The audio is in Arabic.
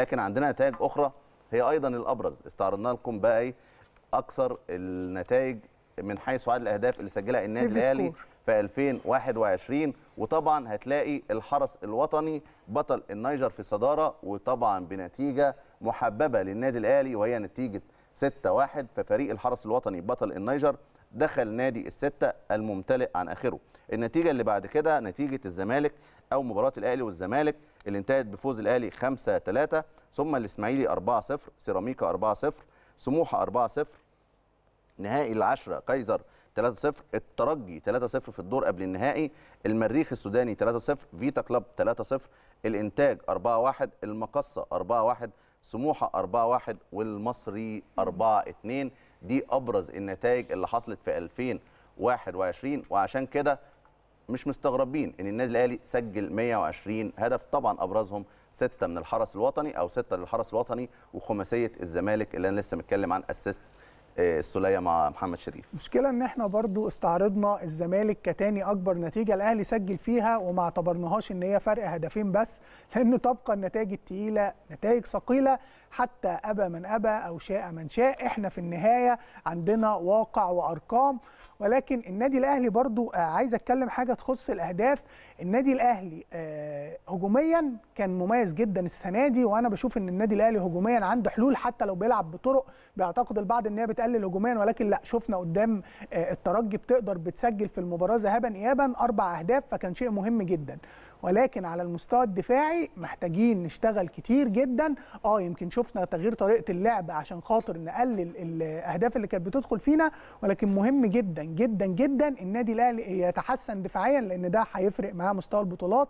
لكن عندنا نتائج اخرى هي ايضا الابرز استعرضنا لكم بقى ايه اكثر النتائج من حيث عدد الاهداف اللي سجلها النادي الاهلي في 2021 وطبعا هتلاقي الحرس الوطني بطل النيجر في الصداره وطبعا بنتيجه محببه للنادي الاهلي وهي نتيجه 6 1 ففريق الحرس الوطني بطل النيجر دخل نادي الستة الممتلئ عن آخره النتيجة اللي بعد كده نتيجة الزمالك أو مباراة الأهلي والزمالك اللي انتهت بفوز الأهلي 5-3 ثم الإسماعيلي 4-0 سيراميكا 4-0 سموحة 4-0 نهائي العشرة كايزر 3-0 الترجي 3-0 في الدور قبل النهائي المريخ السوداني 3-0 فيتا كلاب 3-0 الإنتاج 4-1 المقصة 4-1 سموحه 4-1 والمصري 4-2 دي ابرز النتائج اللي حصلت في 2021 وعشان كده مش مستغربين ان النادي الاهلي سجل 120 هدف طبعا ابرزهم سته من الحرس الوطني او سته للحرس الوطني وخماسيه الزمالك اللي انا لسه متكلم عن اسيست السوليه مع محمد شريف المشكله ان احنا برضو استعرضنا الزمالك كتاني اكبر نتيجه الاهلي سجل فيها وما اعتبرناهاش ان هي فرق هدفين بس لان تبقى النتائج الثقيله نتائج ثقيله حتى ابى من ابى او شاء من شاء احنا في النهايه عندنا واقع وارقام ولكن النادي الاهلي برضو آه، عايز اتكلم حاجه تخص الاهداف النادي الاهلي آه، هجوميا كان مميز جدا السنه دي وانا بشوف ان النادي الاهلي هجوميا عنده حلول حتى لو بيلعب بطرق بيعتقد البعض ان هي تقلل هجوميا ولكن لا شفنا قدام آه، الترجي بتقدر بتسجل في المباراه ذهابا ايابا اربع اهداف فكان شيء مهم جدا ولكن على المستوى الدفاعي محتاجين نشتغل كتير جدا اه يمكن شفنا تغيير طريقه اللعب عشان خاطر نقلل الاهداف اللي كانت بتدخل فينا ولكن مهم جدا جدا جدا النادي الاهلي يتحسن دفاعيا لان ده هيفرق معاه مستوى البطولات